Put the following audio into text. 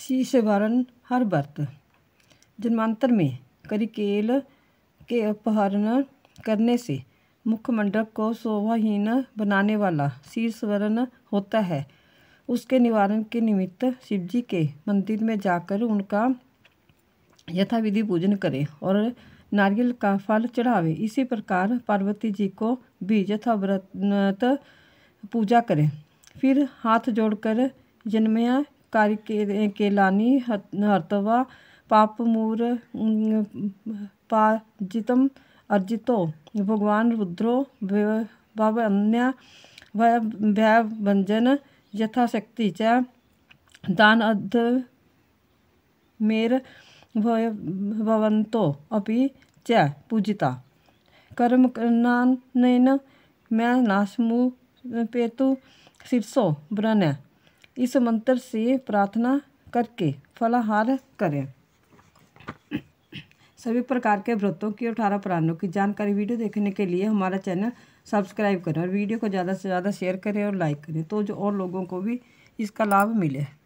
शीशवर्ण हर व्रत जन्मांतर में करिकेल के अपहरण करने से मुखमंडप को शोभाहीन बनाने वाला शीर्षवर्ण होता है उसके निवारण के निमित्त शिवजी के मंदिर में जाकर उनका यथाविधि पूजन करें और नारियल का फल चढ़ावे इसी प्रकार पार्वती जी को भी यथाव्रत पूजा करें फिर हाथ जोड़कर जन्मया कार्य के केलानी हर्तवा पापमूर पाजितम अर्जितो भगवान रुद्रो अन्य भय यथाशक्ति च दान अध मेर भवंतो अपि च पूजिता कर्म करनान मैं नाशमु पेतु शीर्षो ब्रण्य इस मंत्र से प्रार्थना करके फलाहार करें सभी प्रकार के व्रतों की अठारह प्राणों की जानकारी वीडियो देखने के लिए हमारा चैनल सब्सक्राइब करें और वीडियो को ज़्यादा से ज़्यादा शेयर करें और लाइक करें तो जो और लोगों को भी इसका लाभ मिले